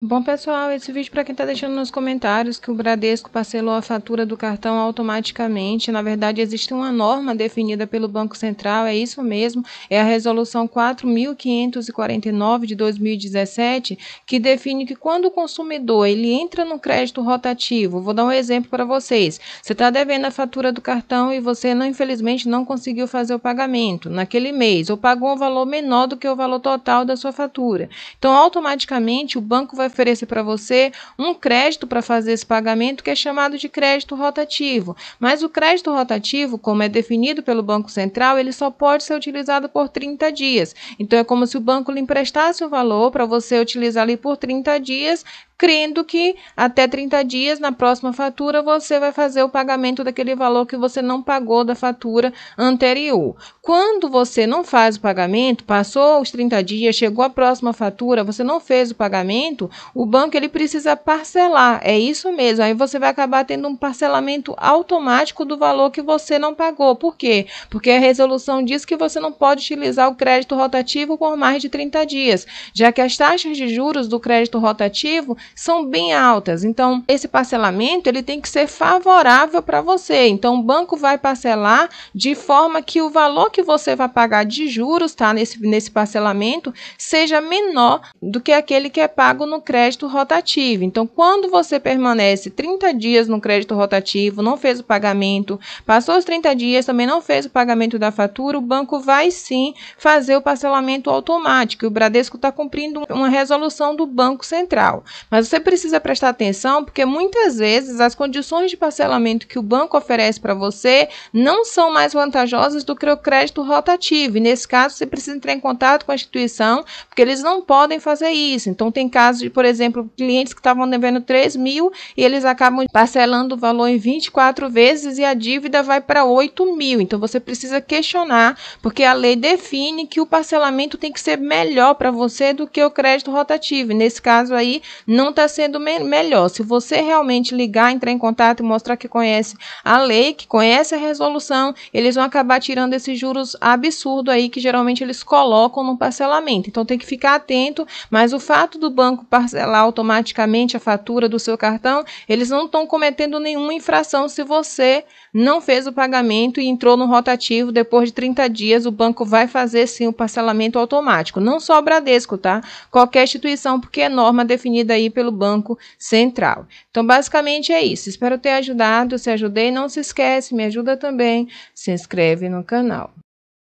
Bom, pessoal, esse vídeo para quem está deixando nos comentários que o Bradesco parcelou a fatura do cartão automaticamente. Na verdade, existe uma norma definida pelo Banco Central, é isso mesmo, é a Resolução 4.549 de 2017, que define que quando o consumidor ele entra no crédito rotativo, vou dar um exemplo para vocês, você está devendo a fatura do cartão e você, não, infelizmente, não conseguiu fazer o pagamento naquele mês, ou pagou um valor menor do que o valor total da sua fatura. Então, automaticamente, o banco vai oferecer para você um crédito para fazer esse pagamento que é chamado de crédito rotativo. Mas o crédito rotativo, como é definido pelo Banco Central, ele só pode ser utilizado por 30 dias. Então é como se o banco lhe emprestasse o um valor para você utilizar ali por 30 dias, crendo que até 30 dias na próxima fatura você vai fazer o pagamento daquele valor que você não pagou da fatura anterior. Quando você não faz o pagamento, passou os 30 dias, chegou a próxima fatura, você não fez o pagamento, o banco ele precisa parcelar. É isso mesmo. Aí você vai acabar tendo um parcelamento automático do valor que você não pagou. Por quê? Porque a resolução diz que você não pode utilizar o crédito rotativo por mais de 30 dias, já que as taxas de juros do crédito rotativo são bem altas. Então, esse parcelamento ele tem que ser favorável para você. Então, o banco vai parcelar de forma que o valor que você vai pagar de juros, tá, nesse, nesse parcelamento, seja menor do que aquele que é pago no crédito rotativo. Então, quando você permanece 30 dias no crédito rotativo, não fez o pagamento, passou os 30 dias, também não fez o pagamento da fatura, o banco vai sim fazer o parcelamento automático. O Bradesco está cumprindo uma resolução do Banco Central. Mas mas você precisa prestar atenção porque muitas vezes as condições de parcelamento que o banco oferece para você não são mais vantajosas do que o crédito rotativo. E nesse caso, você precisa entrar em contato com a instituição porque eles não podem fazer isso. Então, tem casos de, por exemplo, clientes que estavam devendo 3 mil e eles acabam parcelando o valor em 24 vezes e a dívida vai para 8 mil. Então, você precisa questionar porque a lei define que o parcelamento tem que ser melhor para você do que o crédito rotativo. E nesse caso aí, não está sendo me melhor. Se você realmente ligar, entrar em contato e mostrar que conhece a lei, que conhece a resolução, eles vão acabar tirando esses juros absurdo aí que geralmente eles colocam no parcelamento. Então tem que ficar atento, mas o fato do banco parcelar automaticamente a fatura do seu cartão, eles não estão cometendo nenhuma infração se você não fez o pagamento e entrou no rotativo depois de 30 dias, o banco vai fazer sim o parcelamento automático. Não só o Bradesco, tá? Qualquer instituição, porque é norma definida aí pelo Banco Central. Então, basicamente é isso. Espero ter ajudado. Se ajudei, não se esquece, me ajuda também. Se inscreve no canal.